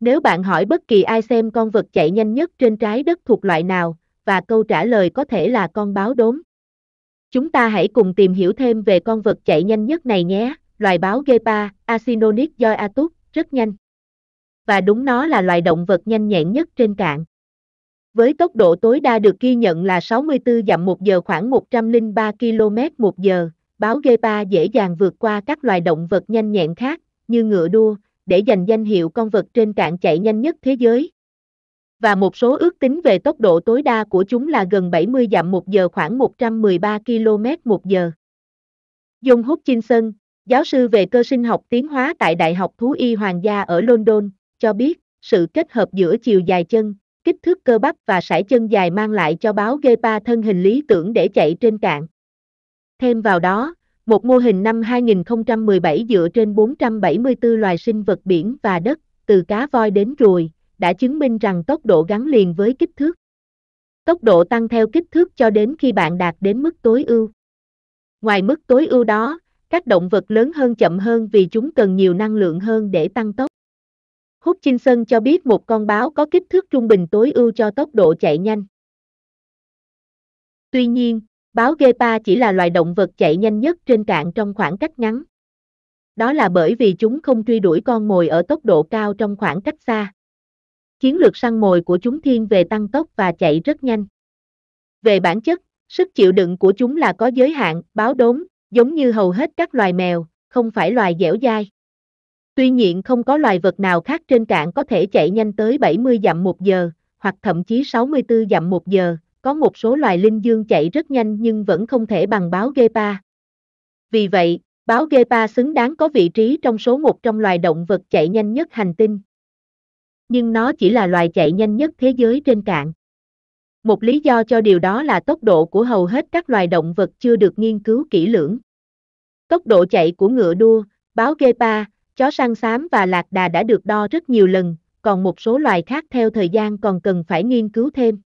Nếu bạn hỏi bất kỳ ai xem con vật chạy nhanh nhất trên trái đất thuộc loại nào, và câu trả lời có thể là con báo đốm. Chúng ta hãy cùng tìm hiểu thêm về con vật chạy nhanh nhất này nhé, loài báo Gepa, Acinonyx joiatus, rất nhanh. Và đúng nó là loài động vật nhanh nhẹn nhất trên cạn. Với tốc độ tối đa được ghi nhận là 64 dặm một giờ khoảng 103 km một giờ, báo Gepa dễ dàng vượt qua các loài động vật nhanh nhẹn khác, như ngựa đua, để giành danh hiệu con vật trên cạn chạy nhanh nhất thế giới. Và một số ước tính về tốc độ tối đa của chúng là gần 70 dặm một giờ khoảng 113 km một giờ. Dung Chinh Hutchinson, giáo sư về cơ sinh học tiến hóa tại Đại học Thú y Hoàng gia ở London, cho biết, sự kết hợp giữa chiều dài chân, kích thước cơ bắp và sải chân dài mang lại cho báo Gepa thân hình lý tưởng để chạy trên cạn. Thêm vào đó, một mô hình năm 2017 dựa trên 474 loài sinh vật biển và đất, từ cá voi đến ruồi, đã chứng minh rằng tốc độ gắn liền với kích thước. Tốc độ tăng theo kích thước cho đến khi bạn đạt đến mức tối ưu. Ngoài mức tối ưu đó, các động vật lớn hơn chậm hơn vì chúng cần nhiều năng lượng hơn để tăng tốc. Hutchinson cho biết một con báo có kích thước trung bình tối ưu cho tốc độ chạy nhanh. Tuy nhiên, Báo Gepa chỉ là loài động vật chạy nhanh nhất trên cạn trong khoảng cách ngắn. Đó là bởi vì chúng không truy đuổi con mồi ở tốc độ cao trong khoảng cách xa. Chiến lược săn mồi của chúng thiên về tăng tốc và chạy rất nhanh. Về bản chất, sức chịu đựng của chúng là có giới hạn, báo đốm, giống như hầu hết các loài mèo, không phải loài dẻo dai. Tuy nhiên không có loài vật nào khác trên cạn có thể chạy nhanh tới 70 dặm một giờ, hoặc thậm chí 64 dặm một giờ, có một số loài linh dương chạy rất nhanh nhưng vẫn không thể bằng báo Gepa. Vì vậy, báo Gepa xứng đáng có vị trí trong số một trong loài động vật chạy nhanh nhất hành tinh. Nhưng nó chỉ là loài chạy nhanh nhất thế giới trên cạn. Một lý do cho điều đó là tốc độ của hầu hết các loài động vật chưa được nghiên cứu kỹ lưỡng. Tốc độ chạy của ngựa đua, báo Gepa, chó săn xám và lạc đà đã được đo rất nhiều lần, còn một số loài khác theo thời gian còn cần phải nghiên cứu thêm.